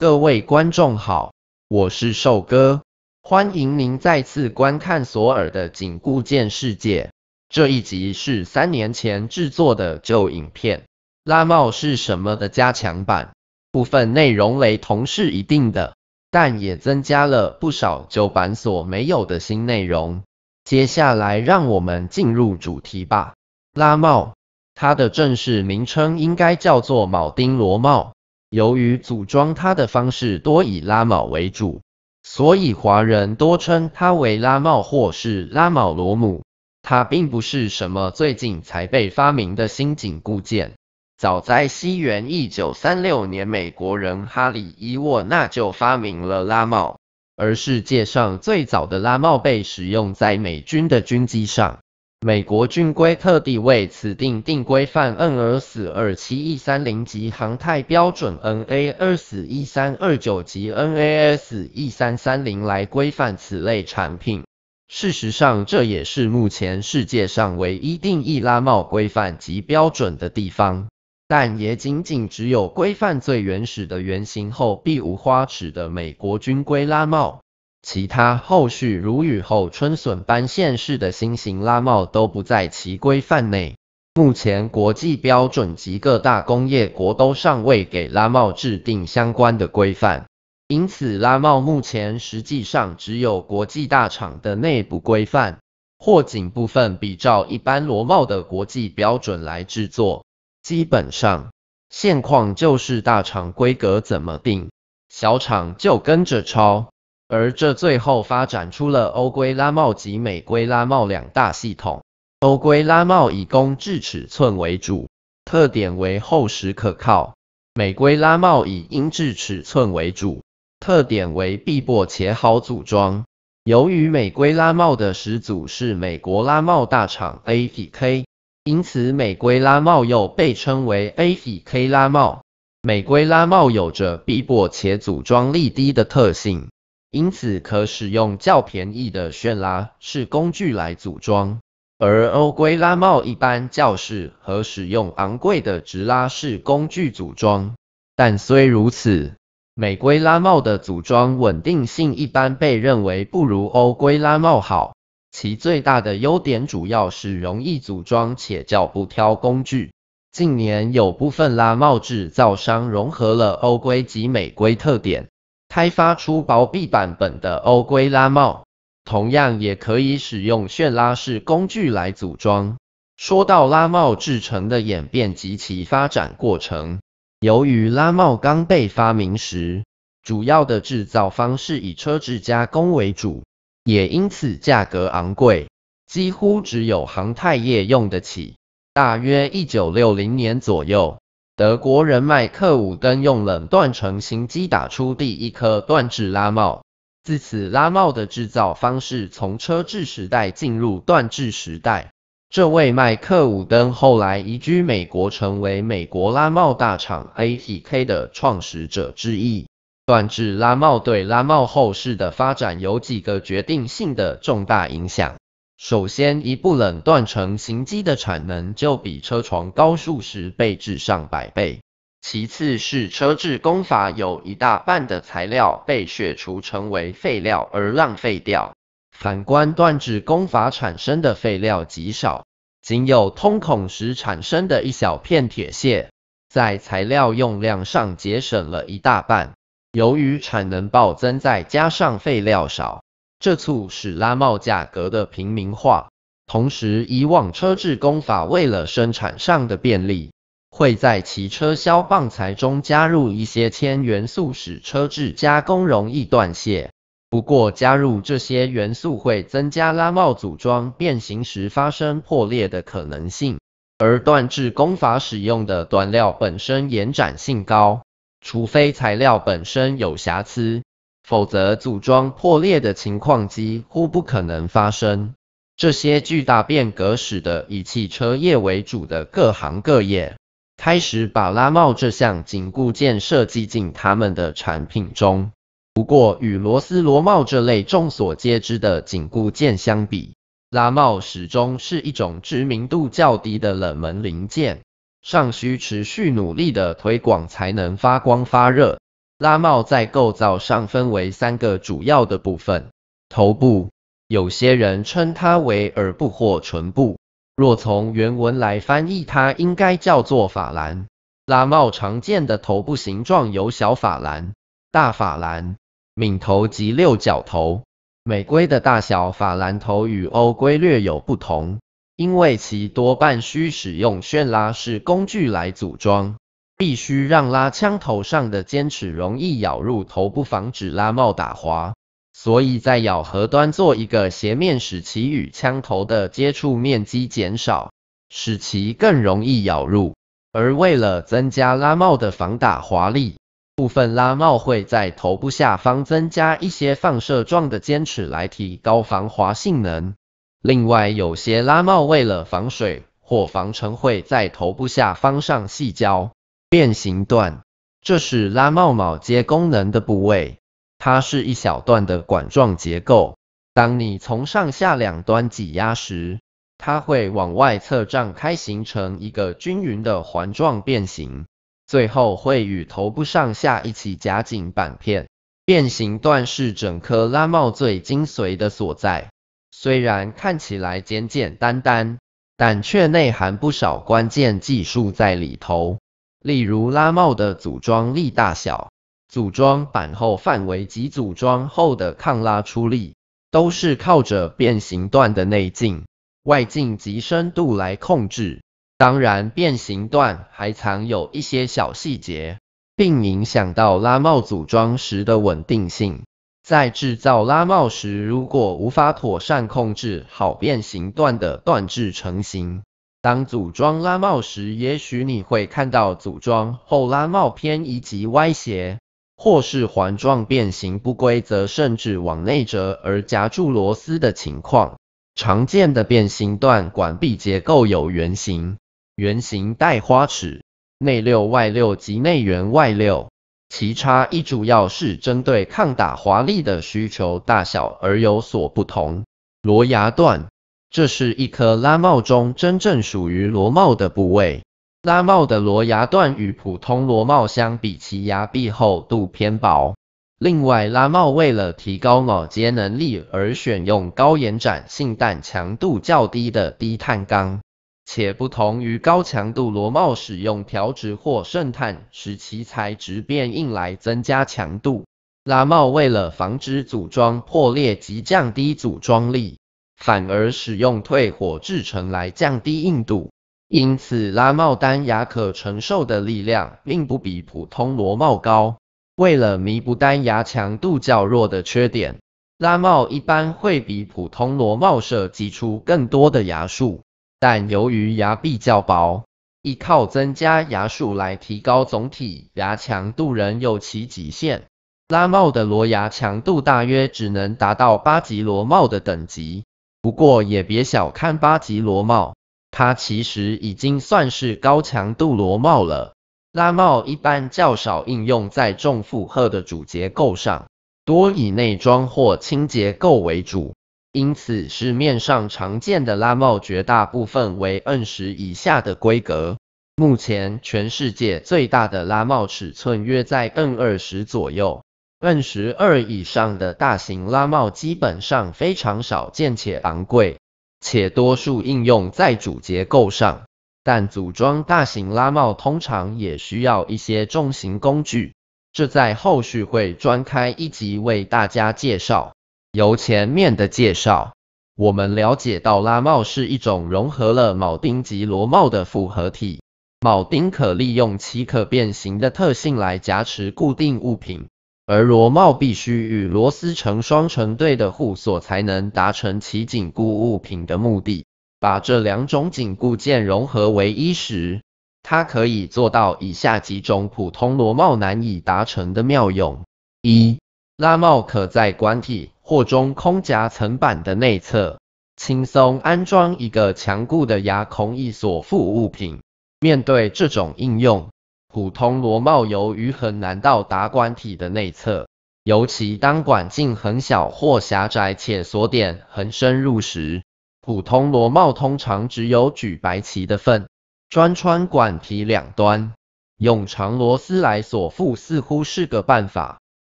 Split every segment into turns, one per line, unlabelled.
各位观众好，我是瘦哥，欢迎您再次观看索尔的紧固件世界。这一集是三年前制作的旧影片，拉帽是什么的加强版，部分内容雷同是一定的，但也增加了不少旧版所没有的新内容。接下来让我们进入主题吧。拉帽，它的正式名称应该叫做铆钉螺帽。由于组装它的方式多以拉铆为主，所以华人多称它为拉铆或是拉铆螺母。它并不是什么最近才被发明的新紧固件，早在西元一九三六年，美国人哈利伊沃那就发明了拉铆，而世界上最早的拉铆被使用在美军的军机上。美国军规特地为此定定规范 NRS 2730及航太标准 n a 二四一3 2 9及 NAS 1330来规范此类产品。事实上，这也是目前世界上唯一定义拉帽规范及标准的地方，但也仅仅只有规范最原始的原型后必无花齿的美国军规拉帽。其他后续如雨后春笋般现世的新型拉帽都不在其规范内，目前国际标准及各大工业国都尚未给拉帽制定相关的规范，因此拉帽目前实际上只有国际大厂的内部规范，或仅部分比照一般螺帽的国际标准来制作，基本上，现况就是大厂规格怎么定，小厂就跟着抄。而这最后发展出了欧规拉帽及美规拉帽两大系统。欧规拉帽以公制尺寸为主，特点为厚实可靠；美规拉帽以英制尺寸为主，特点为必薄且好组装。由于美规拉帽的始祖是美国拉帽大厂 ATK，因此美规拉帽又被称为 ATK 拉帽。美规拉帽有着必薄且组装力低的特性。因此可使用较便宜的旋拉式工具来组装，而欧规拉帽一般较适合使用昂贵的直拉式工具组装。但虽如此，美规拉帽的组装稳定性一般被认为不如欧规拉帽好。其最大的优点主要是容易组装且较不挑工具。近年有部分拉帽制造商融合了欧规及美规特点。开发出薄壁版本的欧规拉帽，同样也可以使用旋拉式工具来组装。说到拉帽制成的演变及其发展过程，由于拉帽刚被发明时，主要的制造方式以车制加工为主，也因此价格昂贵，几乎只有航太业用得起。大约一九六零年左右。德国人麦克伍登用冷锻成型机打出第一颗锻制拉帽，自此拉帽的制造方式从车制时代进入锻制时代。这位麦克伍登后来移居美国，成为美国拉帽大厂 ATK 的创始者之一。锻制拉帽对拉帽后世的发展有几个决定性的重大影响。首先，一部冷锻成型机的产能就比车床高数十倍至上百倍。其次是车制工法有一大半的材料被削除成为废料而浪费掉，反观断制工法产生的废料极少，仅有通孔时产生的一小片铁屑，在材料用量上节省了一大半。由于产能暴增，再加上废料少。这促使拉帽价格的平民化，同时以往车制工法为了生产上的便利，会在其车削棒材中加入一些铅元素，使车制加工容易断卸。不过加入这些元素会增加拉帽组装变形时发生破裂的可能性，而锻制工法使用的锻料本身延展性高，除非材料本身有瑕疵。否则，组装破裂的情况几乎不可能发生。这些巨大变革使得以汽车业为主的各行各业开始把拉帽这项紧固件设计进他们的产品中。不过，与螺丝、螺帽这类众所皆知的紧固件相比，拉帽始终是一种知名度较低的冷门零件，尚需持续努力的推广才能发光发热。拉帽在构造上分为三个主要的部分：头部，有些人称它为耳部或唇部。若从原文来翻译，它应该叫做法兰。拉帽常见的头部形状有小法兰、大法兰、抿头及六角头。美规的大小法兰头与欧规略有不同，因为其多半需使用旋拉式工具来组装。必须让拉枪头上的尖齿容易咬入头部，防止拉帽打滑，所以在咬合端做一个斜面，使其与枪头的接触面积减少，使其更容易咬入。而为了增加拉帽的防打滑力，部分拉帽会在头部下方增加一些放射状的尖齿来提高防滑性能。另外，有些拉帽为了防水或防尘，会在头部下方上细胶。变形段，这是拉帽铆接功能的部位，它是一小段的管状结构。当你从上下两端挤压时，它会往外侧胀开，形成一个均匀的环状变形，最后会与头部上下一起夹紧板片。变形段是整颗拉帽最精髓的所在，虽然看起来简简单单，但却内含不少关键技术在里头。例如拉帽的组装力大小、组装板后范围及组装后的抗拉出力，都是靠着变形段的内径、外径及深度来控制。当然，变形段还藏有一些小细节，并影响到拉帽组装时的稳定性。在制造拉帽时，如果无法妥善控制好变形段的断制成型，当组装拉帽时，也许你会看到组装后拉帽偏移及歪斜，或是环状变形不规则，甚至往内折而夹住螺丝的情况。常见的变形段管壁结构有圆形、圆形带花齿、内六外六及内圆外六，其差异主要是针对抗打滑力的需求大小而有所不同。螺牙段这是一颗拉帽中真正属于螺帽的部位。拉帽的螺牙段与普通螺帽相比，其牙壁厚度偏薄。另外，拉帽为了提高铆接能力而选用高延展性但强度较低的低碳钢，且不同于高强度螺帽使用调直或渗碳使其材质变硬来增加强度。拉帽为了防止组装破裂及降低组装力。反而使用退火制成来降低硬度，因此拉帽单牙可承受的力量并不比普通螺帽高。为了弥补单牙强度较弱的缺点，拉帽一般会比普通螺帽设计出更多的牙数，但由于牙壁较薄，依靠增加牙数来提高总体牙强度仍有其极限。拉帽的螺牙强度大约只能达到八级螺帽的等级。不过也别小看八级螺帽，它其实已经算是高强度螺帽了。拉帽一般较少应用在重负荷的主结构上，多以内装或轻结构为主。因此，市面上常见的拉帽绝大部分为 N10 以下的规格。目前，全世界最大的拉帽尺寸约在 N20 左右。N 十二以上的大型拉帽基本上非常少见且昂贵，且多数应用在主结构上。但组装大型拉帽通常也需要一些重型工具，这在后续会专开一集为大家介绍。由前面的介绍，我们了解到拉帽是一种融合了铆钉及螺帽的复合体，铆钉可利用其可变形的特性来夹持固定物品。而螺帽必须与螺丝成双成对的互锁，才能达成其紧固物品的目的。把这两种紧固件融合为一时，它可以做到以下几种普通螺帽难以达成的妙用：一、拉帽可在管体或中空夹层板的内侧，轻松安装一个强固的牙孔易锁附物品。面对这种应用，普通螺帽由于很难到达管体的内侧，尤其当管径很小或狭窄且锁点很深入时，普通螺帽通常只有举白旗的份。专穿管体两端，用长螺丝来锁腹似乎是个办法，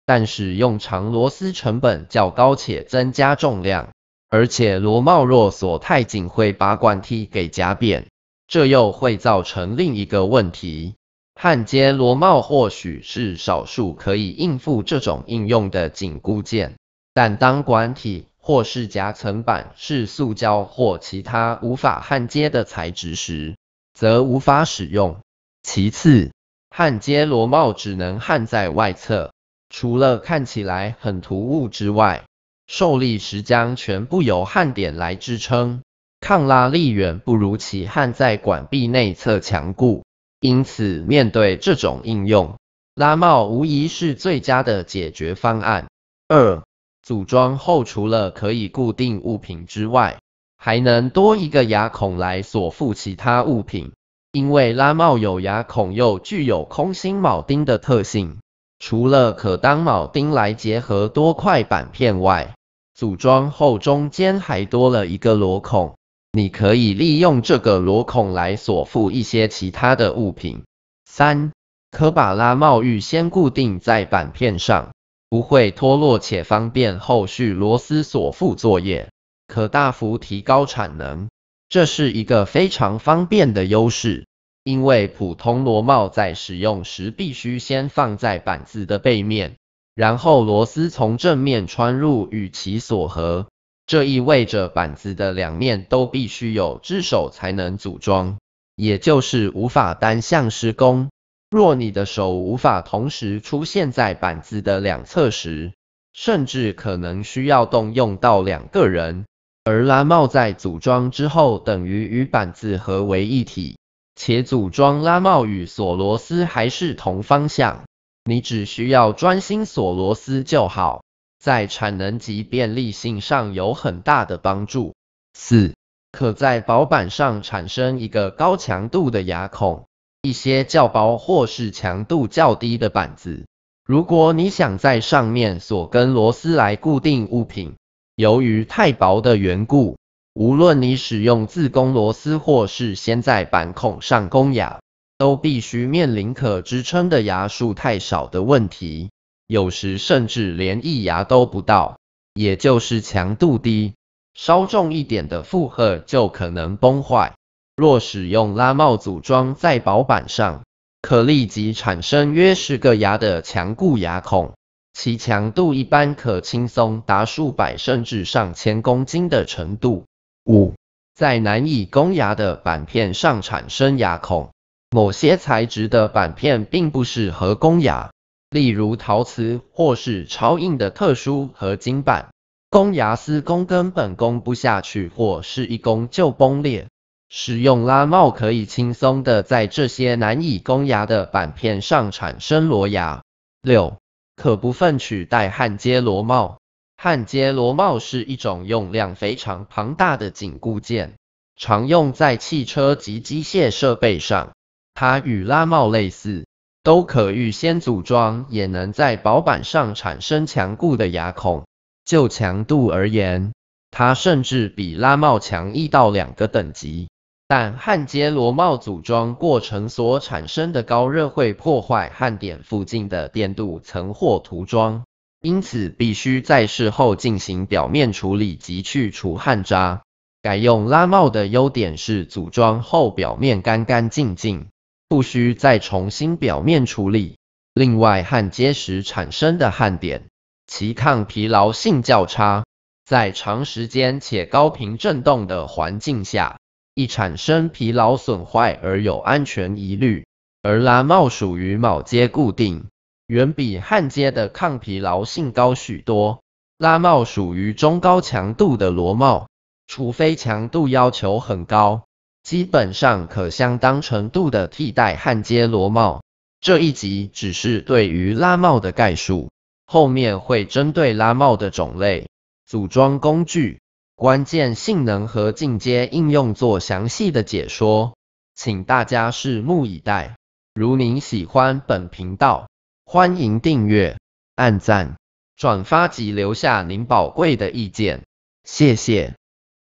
但使用长螺丝成本较高且增加重量，而且螺帽若锁太紧会把管体给夹扁，这又会造成另一个问题。焊接螺帽或许是少数可以应付这种应用的紧固件，但当管体或是夹层板是塑胶或其他无法焊接的材质时，则无法使用。其次，焊接螺帽只能焊在外侧，除了看起来很突兀之外，受力时将全部由焊点来支撑，抗拉力远不如其焊在管壁内侧强固。因此，面对这种应用，拉帽无疑是最佳的解决方案。二、组装后除了可以固定物品之外，还能多一个牙孔来锁附其他物品。因为拉帽有牙孔又具有空心铆钉的特性，除了可当铆钉来结合多块板片外，组装后中间还多了一个螺孔。你可以利用这个螺孔来锁附一些其他的物品。三，可把拉帽预先固定在板片上，不会脱落且方便后续螺丝锁附作业，可大幅提高产能，这是一个非常方便的优势。因为普通螺帽在使用时必须先放在板子的背面，然后螺丝从正面穿入与其锁合。这意味着板子的两面都必须有只手才能组装，也就是无法单向施工。若你的手无法同时出现在板子的两侧时，甚至可能需要动用到两个人。而拉帽在组装之后等于与板子合为一体，且组装拉帽与锁螺丝还是同方向，你只需要专心锁螺丝就好。在产能及便利性上有很大的帮助。四，可在薄板上产生一个高强度的牙孔。一些较薄或是强度较低的板子，如果你想在上面锁根螺丝来固定物品，由于太薄的缘故，无论你使用自攻螺丝或是先在板孔上攻牙，都必须面临可支撑的牙数太少的问题。有时甚至连一牙都不到，也就是强度低，稍重一点的负荷就可能崩坏。若使用拉帽组装在薄板上，可立即产生约十个牙的强固牙孔，其强度一般可轻松达数百甚至上千公斤的程度。五，在难以攻牙的板片上产生牙孔，某些材质的板片并不适合攻牙。例如陶瓷或是超硬的特殊合金板，攻牙丝攻根本攻不下去，或是一攻就崩裂。使用拉帽可以轻松的在这些难以攻牙的板片上产生螺牙。六，可部分取代焊接螺帽。焊接螺帽是一种用量非常庞大的紧固件，常用在汽车及机械设备上。它与拉帽类似。都可预先组装，也能在薄板上产生强固的牙孔。就强度而言，它甚至比拉帽强一到两个等级。但焊接螺帽组装过程所产生的高热会破坏焊点附近的电镀层或涂装，因此必须在事后进行表面处理及去除焊渣。改用拉帽的优点是组装后表面干干净净。不需再重新表面处理。另外，焊接时产生的焊点，其抗疲劳性较差，在长时间且高频振动的环境下，易产生疲劳损坏而有安全疑虑。而拉帽属于铆接固定，远比焊接的抗疲劳性高许多。拉帽属于中高强度的螺帽，除非强度要求很高。基本上可相当程度的替代焊接螺帽。这一集只是对于拉帽的概述，后面会针对拉帽的种类、组装工具、关键性能和进阶应用做详细的解说，请大家拭目以待。如您喜欢本频道，欢迎订阅、按赞、转发及留下您宝贵的意见，谢谢。